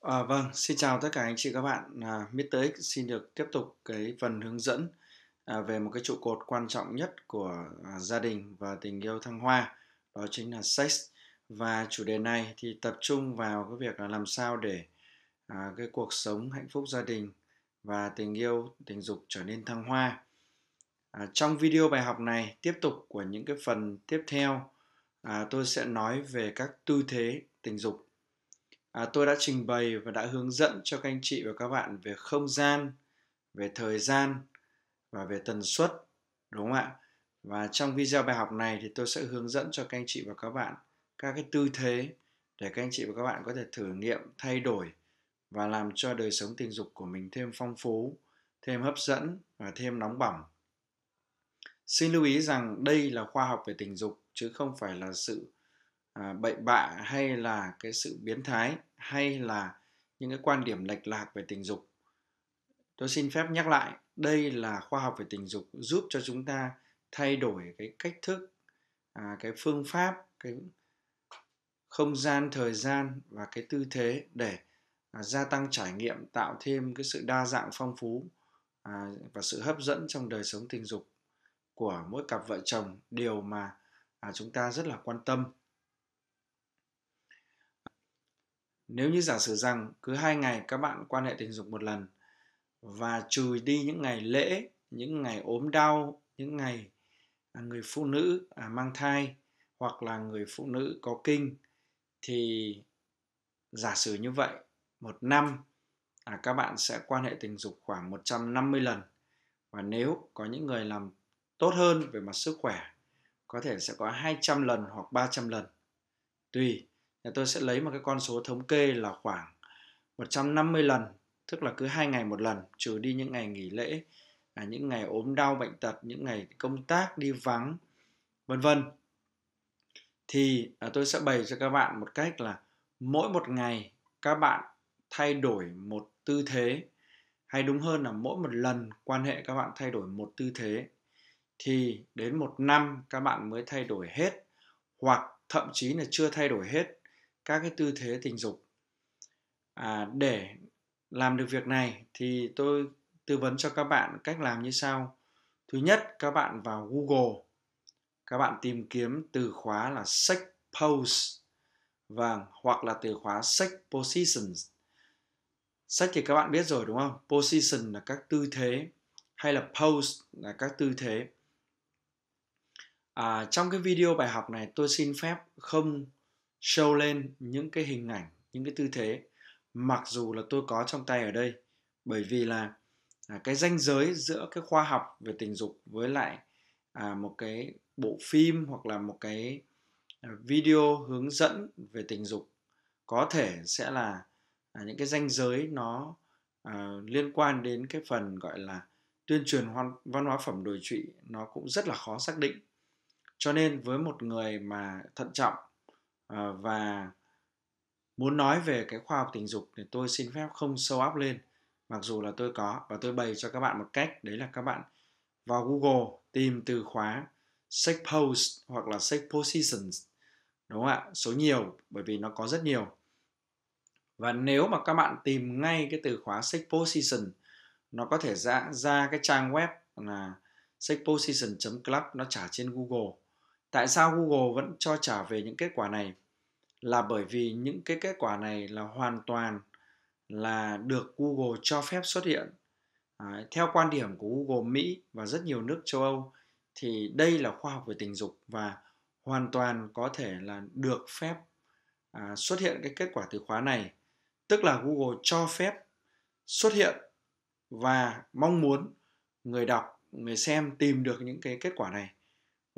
À, vâng, xin chào tất cả anh chị các bạn. À, Mr. X xin được tiếp tục cái phần hướng dẫn à, về một cái trụ cột quan trọng nhất của à, gia đình và tình yêu thăng hoa, đó chính là sex. Và chủ đề này thì tập trung vào cái việc là làm sao để à, cái cuộc sống hạnh phúc gia đình và tình yêu, tình dục trở nên thăng hoa. À, trong video bài học này, tiếp tục của những cái phần tiếp theo, à, tôi sẽ nói về các tư thế tình dục à, tôi đã trình bày và đã hướng dẫn cho các anh chị và các bạn về không gian về thời gian và về tần suất đúng không ạ và trong video bài học này thì tôi sẽ hướng dẫn cho các anh chị và các bạn các cái tư thế để các anh chị và các bạn có thể thử nghiệm thay đổi và làm cho đời sống tình dục của mình thêm phong phú thêm hấp dẫn và thêm nóng bỏng xin lưu ý rằng đây là khoa học về tình dục chứ không phải là sự bệnh à, bậy bạ hay là cái sự biến thái hay là những cái quan điểm lệch lạc về tình dục tôi xin phép nhắc lại đây là khoa học về tình dục giúp cho chúng ta thay đổi cái cách thức à, cái phương pháp cái không gian thời gian và cái tư thế để à, gia tăng trải nghiệm tạo thêm cái sự đa dạng phong phú à, và sự hấp dẫn trong đời sống tình dục của mỗi cặp vợ chồng điều mà à, chúng ta rất là quan tâm Nếu như giả sử rằng cứ hai ngày các bạn quan hệ tình dục một lần và trừ đi những ngày lễ, những ngày ốm đau, những ngày à, người phụ nữ à, mang thai hoặc là người phụ nữ có kinh thì giả sử như vậy một năm à, các bạn sẽ quan hệ tình dục khoảng 150 lần và nếu có những người làm tốt hơn về mặt sức khỏe có thể sẽ có 200 lần hoặc 300 lần tùy thì tôi sẽ lấy một cái con số thống kê là khoảng 150 lần tức là cứ hai ngày một lần trừ đi những ngày nghỉ lễ à, những ngày ốm đau bệnh tật những ngày công tác đi vắng vân vân thì à, tôi sẽ bày cho các bạn một cách là mỗi một ngày các bạn thay đổi một tư thế hay đúng hơn là mỗi một lần quan hệ các bạn thay đổi một tư thế thì đến một năm các bạn mới thay đổi hết hoặc thậm chí là chưa thay đổi hết các cái tư thế tình dục à, để làm được việc này thì tôi tư vấn cho các bạn cách làm như sau thứ nhất các bạn vào google các bạn tìm kiếm từ khóa là sex pose và vâng, hoặc là từ khóa sex positions sex thì các bạn biết rồi đúng không position là các tư thế hay là pose là các tư thế à, trong cái video bài học này tôi xin phép không show lên những cái hình ảnh những cái tư thế mặc dù là tôi có trong tay ở đây bởi vì là à, cái ranh giới giữa cái khoa học về tình dục với lại à, một cái bộ phim hoặc là một cái à, video hướng dẫn về tình dục có thể sẽ là à, những cái ranh giới nó à, liên quan đến cái phần gọi là tuyên truyền hoan, văn hóa phẩm đồi trụy nó cũng rất là khó xác định cho nên với một người mà thận trọng Ờ, và muốn nói về cái khoa học tình dục thì tôi xin phép không sâu óc lên mặc dù là tôi có và tôi bày cho các bạn một cách đấy là các bạn vào Google tìm từ khóa sex post hoặc là sex positions đúng không ạ số nhiều bởi vì nó có rất nhiều và nếu mà các bạn tìm ngay cái từ khóa sex position nó có thể ra ra cái trang web là sexposition.club nó trả trên Google tại sao google vẫn cho trả về những kết quả này là bởi vì những cái kết quả này là hoàn toàn là được google cho phép xuất hiện à, theo quan điểm của google mỹ và rất nhiều nước châu âu thì đây là khoa học về tình dục và hoàn toàn có thể là được phép à, xuất hiện cái kết quả từ khóa này tức là google cho phép xuất hiện và mong muốn người đọc người xem tìm được những cái kết quả này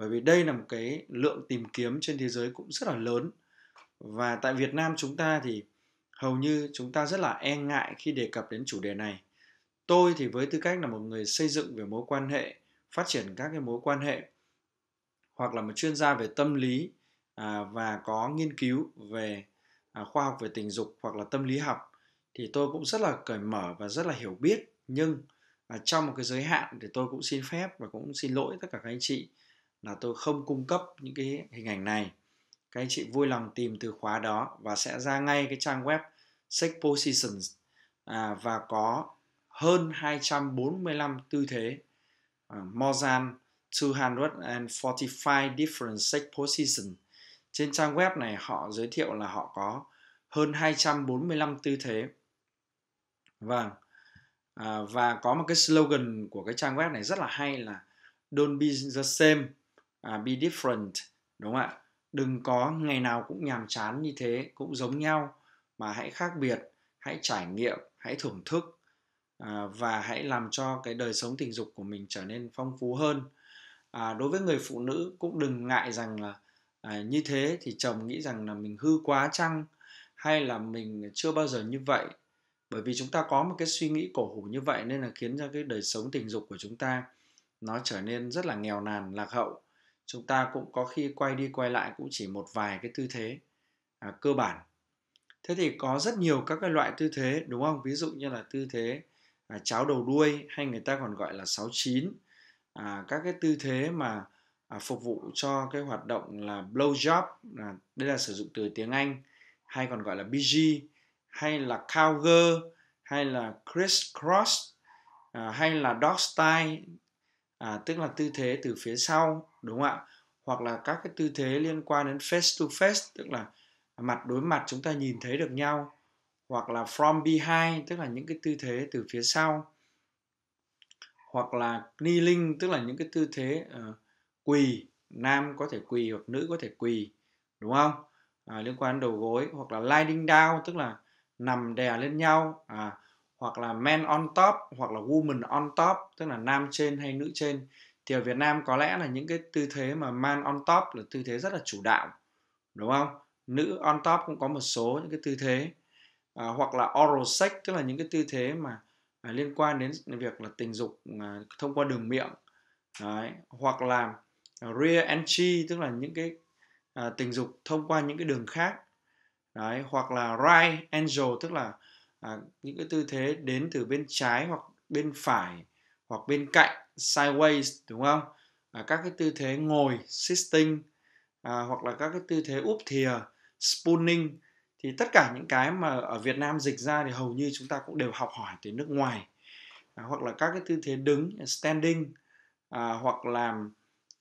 bởi vì đây là một cái lượng tìm kiếm trên thế giới cũng rất là lớn và tại Việt Nam chúng ta thì hầu như chúng ta rất là e ngại khi đề cập đến chủ đề này tôi thì với tư cách là một người xây dựng về mối quan hệ phát triển các cái mối quan hệ hoặc là một chuyên gia về tâm lý à, và có nghiên cứu về à, khoa học về tình dục hoặc là tâm lý học thì tôi cũng rất là cởi mở và rất là hiểu biết nhưng à, trong một cái giới hạn thì tôi cũng xin phép và cũng xin lỗi tất cả các anh chị là tôi không cung cấp những cái hình ảnh này các anh chị vui lòng tìm từ khóa đó và sẽ ra ngay cái trang web Sex Positions à, và có hơn 245 tư thế uh, more than 245 different sex positions trên trang web này họ giới thiệu là họ có hơn 245 tư thế vâng à, và có một cái slogan của cái trang web này rất là hay là don't be the same à, be different đúng không ạ đừng có ngày nào cũng nhàm chán như thế cũng giống nhau mà hãy khác biệt hãy trải nghiệm hãy thưởng thức à, và hãy làm cho cái đời sống tình dục của mình trở nên phong phú hơn à, đối với người phụ nữ cũng đừng ngại rằng là à, như thế thì chồng nghĩ rằng là mình hư quá chăng hay là mình chưa bao giờ như vậy bởi vì chúng ta có một cái suy nghĩ cổ hủ như vậy nên là khiến cho cái đời sống tình dục của chúng ta nó trở nên rất là nghèo nàn lạc hậu chúng ta cũng có khi quay đi quay lại cũng chỉ một vài cái tư thế à, cơ bản thế thì có rất nhiều các cái loại tư thế đúng không ví dụ như là tư thế à, cháo đầu đuôi hay người ta còn gọi là 69 à, các cái tư thế mà à, phục vụ cho cái hoạt động là blow job à, đây là sử dụng từ tiếng Anh hay còn gọi là BG hay là cowgirl hay là criss cross à, hay là dog style à, tức là tư thế từ phía sau đúng không ạ hoặc là các cái tư thế liên quan đến face to face tức là mặt đối mặt chúng ta nhìn thấy được nhau hoặc là from behind tức là những cái tư thế từ phía sau hoặc là kneeling tức là những cái tư thế uh, quỳ nam có thể quỳ hoặc nữ có thể quỳ đúng không à, liên quan đến đầu gối hoặc là lying down tức là nằm đè lên nhau à, hoặc là men on top hoặc là woman on top tức là nam trên hay nữ trên thì ở Việt Nam có lẽ là những cái tư thế mà man on top là tư thế rất là chủ đạo đúng không nữ on top cũng có một số những cái tư thế à, hoặc là oral sex tức là những cái tư thế mà à, liên quan đến việc là tình dục à, thông qua đường miệng Đấy. hoặc là rear entry tức là những cái à, tình dục thông qua những cái đường khác Đấy. hoặc là right angel tức là à, những cái tư thế đến từ bên trái hoặc bên phải hoặc bên cạnh sideways đúng không à, các cái tư thế ngồi sitting à, hoặc là các cái tư thế úp thìa spooning thì tất cả những cái mà ở Việt Nam dịch ra thì hầu như chúng ta cũng đều học hỏi từ nước ngoài à, hoặc là các cái tư thế đứng standing à, hoặc là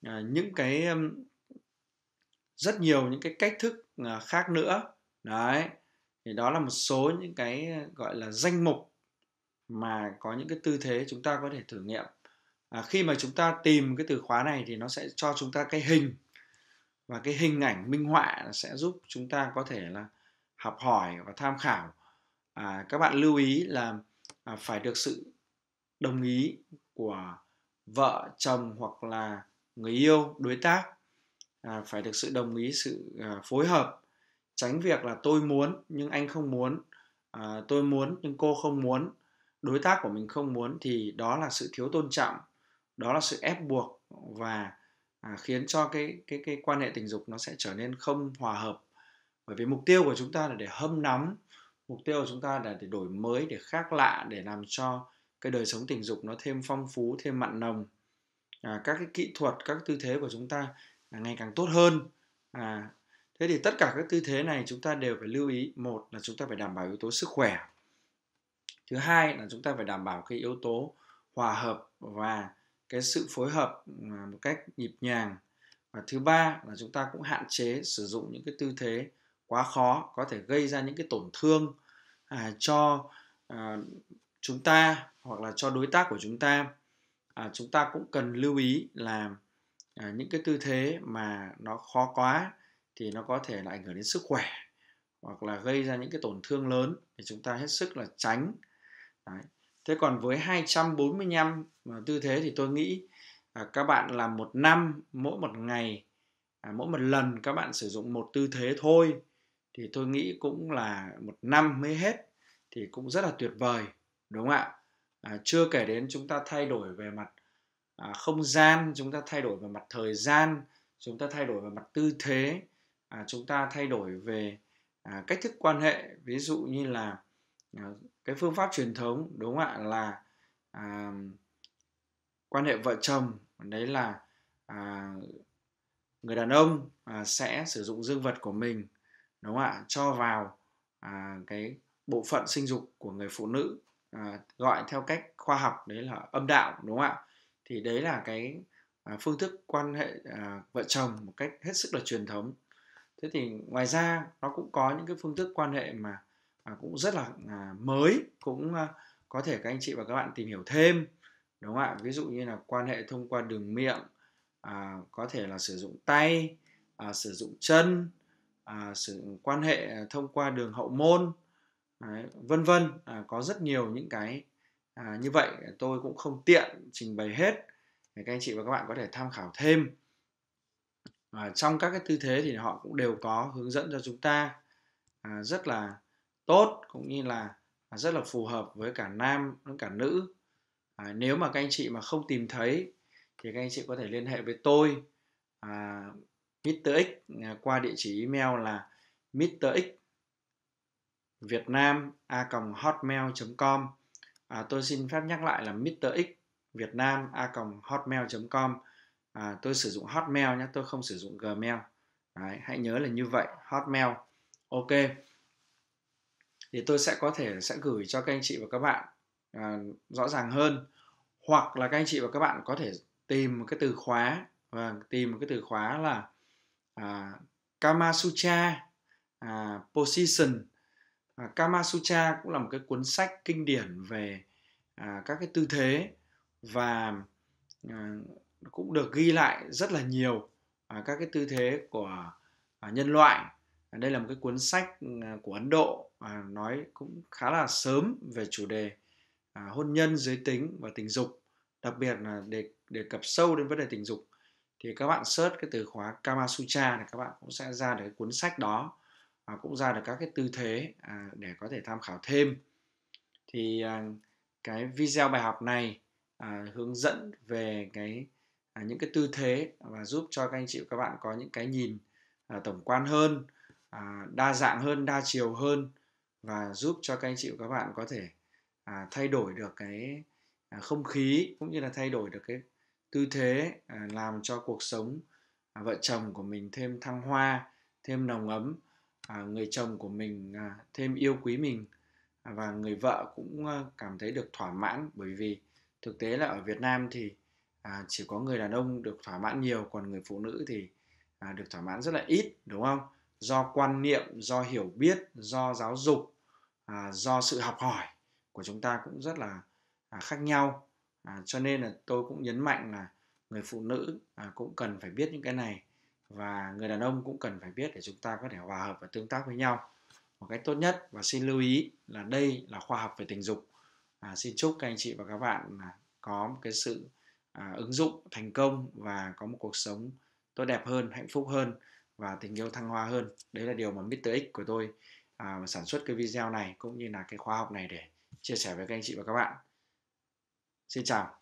à, những cái rất nhiều những cái cách thức à, khác nữa đấy thì đó là một số những cái ờ, gọi là danh mục mà có những cái tư thế chúng ta có thể thử nghiệm à, khi mà chúng ta tìm cái từ khóa này thì nó sẽ cho chúng ta cái hình và cái hình ảnh minh họa sẽ giúp chúng ta có thể là học hỏi và tham khảo à, các bạn lưu ý là à, phải được sự đồng ý của vợ chồng hoặc là người yêu đối tác à, phải được sự đồng ý sự à, phối hợp tránh việc là tôi muốn nhưng anh không muốn à, tôi muốn nhưng cô không muốn đối tác của mình không muốn thì đó là sự thiếu tôn trọng đó là sự ép buộc và à, khiến cho cái cái cái quan hệ tình dục nó sẽ trở nên không hòa hợp bởi vì mục tiêu của chúng ta là để hâm nóng mục tiêu của chúng ta là để đổi mới để khác lạ để làm cho cái đời sống tình dục nó thêm phong phú thêm mặn nồng à, các cái kỹ thuật các tư thế của chúng ta ngày càng tốt hơn à, thế thì tất cả các tư thế này chúng ta đều phải lưu ý một là chúng ta phải đảm bảo yếu tố sức khỏe thứ hai là chúng ta phải đảm bảo cái yếu tố hòa hợp và cái sự phối hợp à, một cách nhịp nhàng và thứ ba là chúng ta cũng hạn chế sử dụng những cái tư thế quá khó có thể gây ra những cái tổn thương à, cho à, chúng ta hoặc là cho đối tác của chúng ta à, chúng ta cũng cần lưu ý là à, những cái tư thế mà nó khó quá thì nó có thể là ảnh hưởng đến sức khỏe hoặc là gây ra những cái tổn thương lớn thì chúng ta hết sức là tránh Đấy. thế còn với 245 tư thế thì tôi nghĩ à, các bạn làm một năm mỗi một ngày à, mỗi một lần các bạn sử dụng một tư thế thôi thì tôi nghĩ cũng là một năm mới hết thì cũng rất là tuyệt vời đúng không ạ à, chưa kể đến chúng ta thay đổi về mặt à, không gian chúng ta thay đổi về mặt thời gian chúng ta thay đổi về mặt tư thế à, chúng ta thay đổi về à, cách thức quan hệ ví dụ như là à, cái phương pháp truyền thống đúng không ạ là à, quan hệ vợ chồng đấy là à, người đàn ông à, sẽ sử dụng dương vật của mình đúng không ạ cho vào à, cái bộ phận sinh dục của người phụ nữ à, gọi theo cách khoa học đấy là âm đạo đúng không ạ thì đấy là cái à, phương thức quan hệ à, vợ chồng một cách hết sức là truyền thống thế thì ngoài ra nó cũng có những cái phương thức quan hệ mà, mà cũng rất là à, mới cũng à, có thể các anh chị và các bạn tìm hiểu thêm đúng không ạ ví dụ như là quan hệ thông qua đường miệng à, có thể là sử dụng tay à, sử dụng chân à, sử dụng quan hệ thông qua đường hậu môn đấy, vân vân à, có rất nhiều những cái à, như vậy tôi cũng không tiện trình bày hết để các anh chị và các bạn có thể tham khảo thêm và trong các cái tư thế thì họ cũng đều có hướng dẫn cho chúng ta à, rất là tốt cũng như là à, rất là phù hợp với cả nam lẫn cả nữ à, nếu mà các anh chị mà không tìm thấy thì các anh chị có thể liên hệ với tôi à, Mr. X à, qua địa chỉ email là Mr. X Việt Nam a hotmail.com à, tôi xin phép nhắc lại là Mr. X Việt Nam a hotmail.com à, tôi sử dụng Hotmail nhé tôi không sử dụng Gmail Đấy, hãy nhớ là như vậy Hotmail ok thì tôi sẽ có thể sẽ gửi cho các anh chị và các bạn à, rõ ràng hơn hoặc là các anh chị và các bạn có thể tìm một cái từ khóa và tìm một cái từ khóa là à, Kamasutra à, Position à, Kamasutra cũng là một cái cuốn sách kinh điển về à, các cái tư thế và à, cũng được ghi lại rất là nhiều à, các cái tư thế của à, nhân loại à, đây là một cái cuốn sách à, của ấn độ à, nói cũng khá là sớm về chủ đề à, hôn nhân giới tính và tình dục đặc biệt là đề đề cập sâu đến vấn đề tình dục thì các bạn search cái từ khóa kama sutra này các bạn cũng sẽ ra được cái cuốn sách đó à, cũng ra được các cái tư thế à, để có thể tham khảo thêm thì à, cái video bài học này à, hướng dẫn về cái À, những cái tư thế và giúp cho các anh chị các bạn có những cái nhìn à, tổng quan hơn à, đa dạng hơn đa chiều hơn và giúp cho các anh chị các bạn có thể thay đổi được cái không khí cũng như là thay đổi được cái tư thế làm cho cuộc sống vợ chồng của mình thêm thăng hoa thêm nồng ấm người chồng của mình thêm yêu quý mình và người vợ cũng cảm thấy được thỏa mãn bởi vì thực tế là ở Việt Nam thì à, chỉ có người đàn ông được thỏa mãn nhiều còn người phụ nữ thì à, được thỏa mãn rất là ít đúng không do quan niệm do hiểu biết do giáo dục à, do sự học hỏi của chúng ta cũng rất là à, khác nhau à, cho nên là tôi cũng nhấn mạnh là người phụ nữ à, cũng cần phải biết những cái này và người đàn ông cũng cần phải biết để chúng ta có thể hòa hợp và tương tác với nhau một cách tốt nhất và xin lưu ý là đây là khoa học về tình dục à, xin chúc các anh chị và các bạn có một cái sự À, ứng dụng thành công và có một cuộc sống tốt đẹp hơn hạnh phúc hơn và tình yêu thăng hoa hơn đấy là điều mà Mr X của tôi à, sản xuất cái video này cũng như là cái khóa học này để chia sẻ với các anh chị và các bạn xin chào